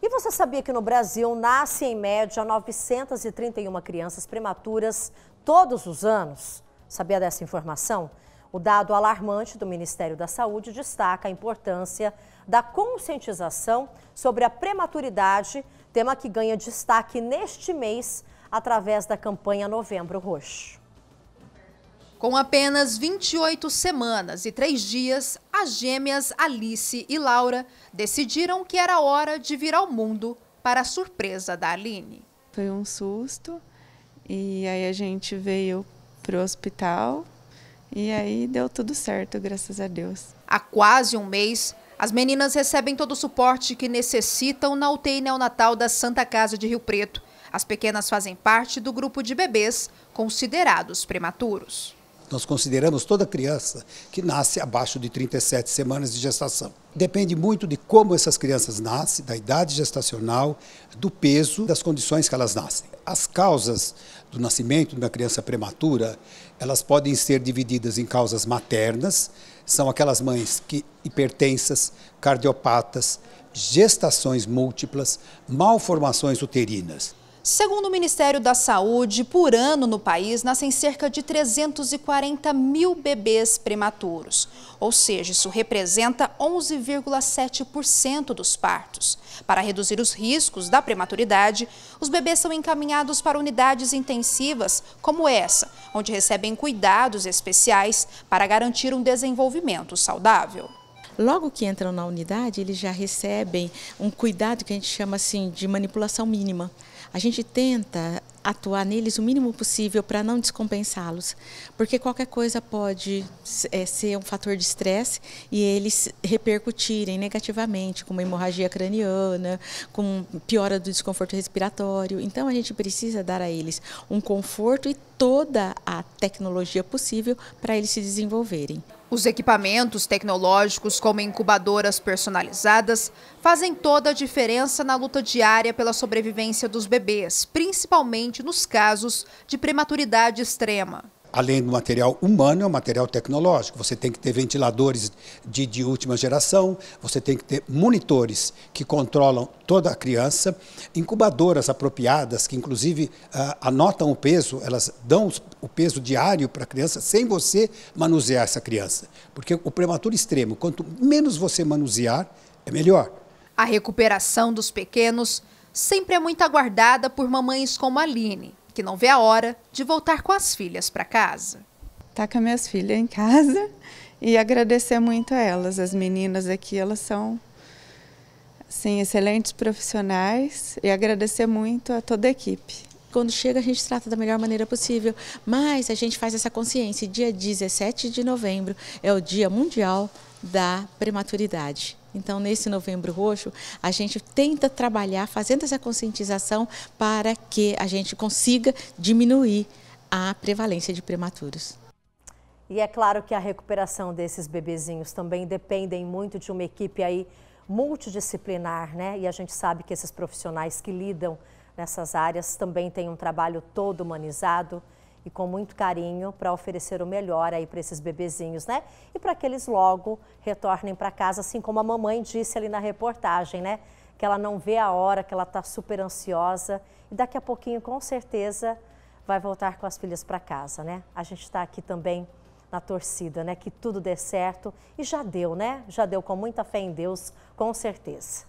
E você sabia que no Brasil nasce em média 931 crianças prematuras todos os anos? Sabia dessa informação? O dado alarmante do Ministério da Saúde destaca a importância da conscientização sobre a prematuridade, tema que ganha destaque neste mês através da campanha Novembro Roxo. Com apenas 28 semanas e 3 dias, as gêmeas Alice e Laura decidiram que era hora de vir ao mundo para a surpresa da Aline. Foi um susto e aí a gente veio para o hospital e aí deu tudo certo, graças a Deus. Há quase um mês, as meninas recebem todo o suporte que necessitam na UTI neonatal da Santa Casa de Rio Preto. As pequenas fazem parte do grupo de bebês considerados prematuros. Nós consideramos toda criança que nasce abaixo de 37 semanas de gestação. Depende muito de como essas crianças nascem, da idade gestacional, do peso, das condições que elas nascem. As causas do nascimento de uma criança prematura, elas podem ser divididas em causas maternas, são aquelas mães que hipertensas, cardiopatas, gestações múltiplas, malformações uterinas. Segundo o Ministério da Saúde, por ano no país nascem cerca de 340 mil bebês prematuros, ou seja, isso representa 11,7% dos partos. Para reduzir os riscos da prematuridade, os bebês são encaminhados para unidades intensivas como essa, onde recebem cuidados especiais para garantir um desenvolvimento saudável logo que entram na unidade, eles já recebem um cuidado que a gente chama assim de manipulação mínima a gente tenta atuar neles o mínimo possível para não descompensá-los, porque qualquer coisa pode é, ser um fator de estresse e eles repercutirem negativamente, como hemorragia craniana, com piora do desconforto respiratório. Então a gente precisa dar a eles um conforto e toda a tecnologia possível para eles se desenvolverem. Os equipamentos tecnológicos, como incubadoras personalizadas, fazem toda a diferença na luta diária pela sobrevivência dos bebês, principalmente nos casos de prematuridade extrema além do material humano, é o material tecnológico. Você tem que ter ventiladores de, de última geração, você tem que ter monitores que controlam toda a criança, incubadoras apropriadas que, inclusive, ah, anotam o peso, elas dão o peso diário para a criança sem você manusear essa criança. Porque o prematuro extremo, quanto menos você manusear, é melhor. A recuperação dos pequenos sempre é muito aguardada por mamães como a Aline que não vê a hora de voltar com as filhas para casa. Tá com as minhas filhas em casa e agradecer muito a elas. As meninas aqui, elas são assim, excelentes profissionais e agradecer muito a toda a equipe quando chega a gente trata da melhor maneira possível, mas a gente faz essa consciência. Dia 17 de novembro é o Dia Mundial da Prematuridade. Então, nesse Novembro Roxo, a gente tenta trabalhar fazendo essa conscientização para que a gente consiga diminuir a prevalência de prematuros. E é claro que a recuperação desses bebezinhos também dependem muito de uma equipe aí multidisciplinar, né? E a gente sabe que esses profissionais que lidam nessas áreas também têm um trabalho todo humanizado e com muito carinho para oferecer o melhor aí para esses bebezinhos, né? E para que eles logo retornem para casa, assim como a mamãe disse ali na reportagem, né? Que ela não vê a hora, que ela está super ansiosa e daqui a pouquinho, com certeza, vai voltar com as filhas para casa, né? A gente está aqui também na torcida, né? Que tudo dê certo e já deu, né? Já deu com muita fé em Deus, com certeza.